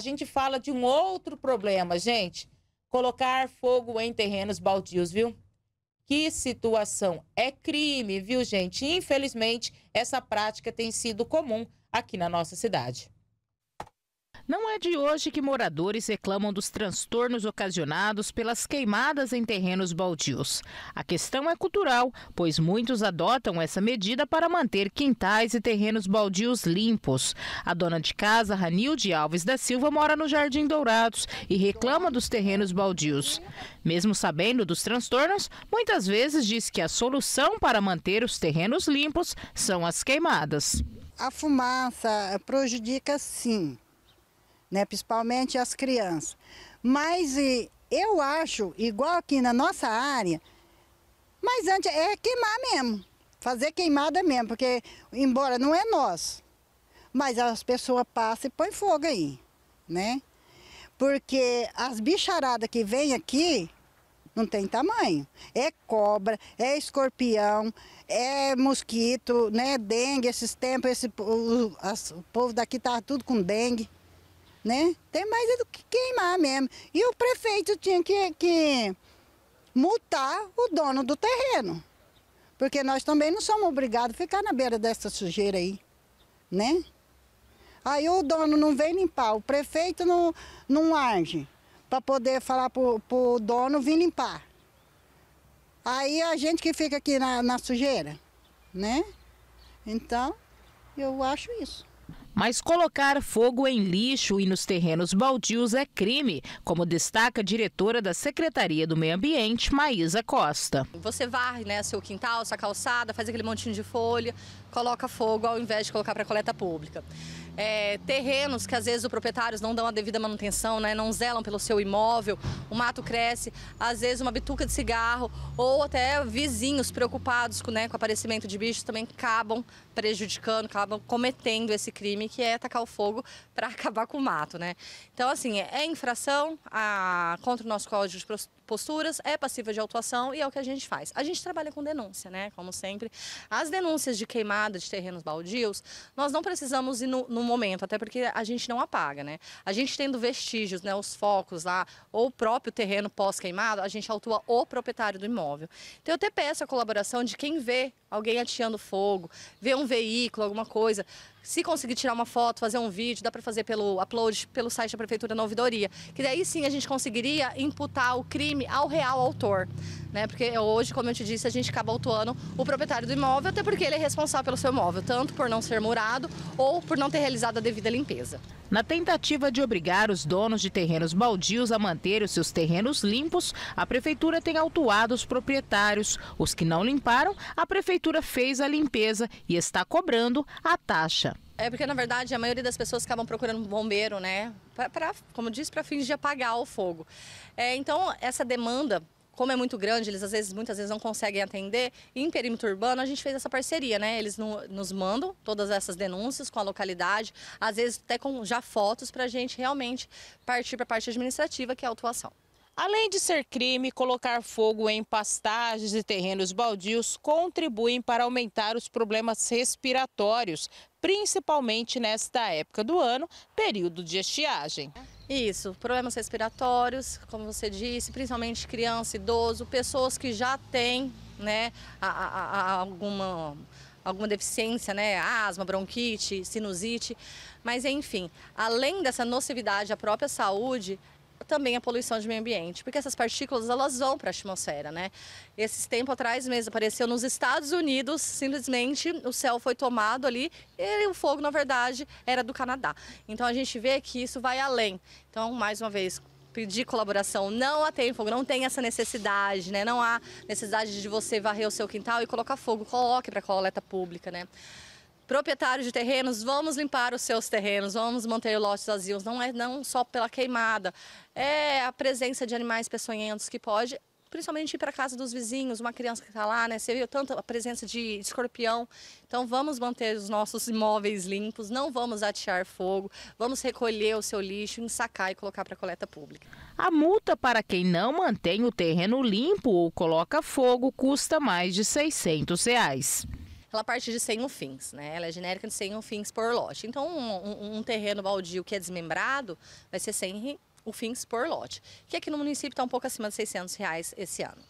a gente fala de um outro problema, gente. Colocar fogo em terrenos baldios, viu? Que situação! É crime, viu, gente? Infelizmente, essa prática tem sido comum aqui na nossa cidade. Não é de hoje que moradores reclamam dos transtornos ocasionados pelas queimadas em terrenos baldios. A questão é cultural, pois muitos adotam essa medida para manter quintais e terrenos baldios limpos. A dona de casa, Ranilde Alves da Silva, mora no Jardim Dourados e reclama dos terrenos baldios. Mesmo sabendo dos transtornos, muitas vezes diz que a solução para manter os terrenos limpos são as queimadas. A fumaça eh, prejudica sim né? principalmente as crianças. Mas e, eu acho, igual aqui na nossa área, mas antes é queimar mesmo, fazer queimada mesmo, porque embora não é nosso, mas as pessoas passam e põem fogo aí, né? Porque as bicharadas que vêm aqui, não tem tamanho. É cobra, é escorpião, é mosquito, né? Dengue, esses tempos, esse, o, as, o povo daqui tá tudo com dengue né? Tem mais é do que queimar mesmo. E o prefeito tinha que, que multar o dono do terreno. Porque nós também não somos obrigados a ficar na beira dessa sujeira aí, né? Aí o dono não vem limpar, o prefeito não, não age para poder falar pro, o dono vir limpar. Aí a gente que fica aqui na, na sujeira, né? Então, eu acho isso. Mas colocar fogo em lixo e nos terrenos baldios é crime, como destaca a diretora da Secretaria do Meio Ambiente, Maísa Costa. Você varre né, seu quintal, sua calçada, faz aquele montinho de folha, coloca fogo ao invés de colocar para coleta pública é, terrenos que às vezes os proprietários não dão a devida manutenção, né, não zelam pelo seu imóvel, o mato cresce, às vezes uma bituca de cigarro ou até vizinhos preocupados com, né, com o aparecimento de bichos também acabam prejudicando, acabam cometendo esse crime que é atacar o fogo para acabar com o mato. Né? Então, assim, é infração a, contra o nosso código de posturas, é passiva de autuação e é o que a gente faz. A gente trabalha com denúncia, né? Como sempre. As denúncias de queimada de terrenos baldios, nós não precisamos ir no, no momento, até porque a gente não apaga, né? A gente tendo vestígios, né? Os focos lá, ou o próprio terreno pós-queimado, a gente autua o proprietário do imóvel. Então eu até peço a colaboração de quem vê alguém ateando fogo, ver um veículo, alguma coisa. Se conseguir tirar uma foto, fazer um vídeo, dá para fazer pelo upload, pelo site da Prefeitura na ouvidoria. Que daí sim a gente conseguiria imputar o crime ao real autor né? Porque hoje, como eu te disse, a gente acaba autuando o proprietário do imóvel, até porque ele é responsável pelo seu imóvel, tanto por não ser murado ou por não ter realizado a devida limpeza. Na tentativa de obrigar os donos de terrenos baldios a manter os seus terrenos limpos, a prefeitura tem autuado os proprietários. Os que não limparam, a prefeitura fez a limpeza e está cobrando a taxa. É porque, na verdade, a maioria das pessoas acabam procurando um bombeiro, né? Pra, pra como diz, para fins de apagar o fogo. É, então, essa demanda como é muito grande, eles às vezes, muitas vezes não conseguem atender. em perímetro urbano, a gente fez essa parceria, né? Eles no, nos mandam todas essas denúncias com a localidade, às vezes até com já fotos para a gente realmente partir para a parte administrativa, que é a autuação. Além de ser crime, colocar fogo em pastagens e terrenos baldios contribuem para aumentar os problemas respiratórios, principalmente nesta época do ano, período de estiagem. Isso, problemas respiratórios, como você disse, principalmente criança, idoso, pessoas que já têm né, a, a, a alguma, alguma deficiência, né, asma, bronquite, sinusite. Mas enfim, além dessa nocividade à própria saúde, também a poluição de meio ambiente, porque essas partículas elas vão para a atmosfera, né? Esses tempo atrás mesmo apareceu nos Estados Unidos, simplesmente o céu foi tomado ali e o fogo, na verdade, era do Canadá. Então a gente vê que isso vai além. Então, mais uma vez, pedir colaboração. Não a tem fogo, não tem essa necessidade, né? Não há necessidade de você varrer o seu quintal e colocar fogo. Coloque para coleta pública, né? Proprietários de terrenos, vamos limpar os seus terrenos, vamos manter lotes vazios. Não é não só pela queimada, é a presença de animais peçonhentos que pode principalmente ir para casa dos vizinhos, uma criança que está lá, né? Você viu tanta a presença de escorpião. Então vamos manter os nossos imóveis limpos, não vamos atear fogo, vamos recolher o seu lixo, ensacar e colocar para coleta pública. A multa para quem não mantém o terreno limpo ou coloca fogo custa mais de 600 reais ela parte de 100 fins, né? Ela é genérica de 100 fins por lote. Então, um, um, um terreno baldio que é desmembrado vai ser 100 fins por lote, que aqui no município está um pouco acima de 600 reais esse ano.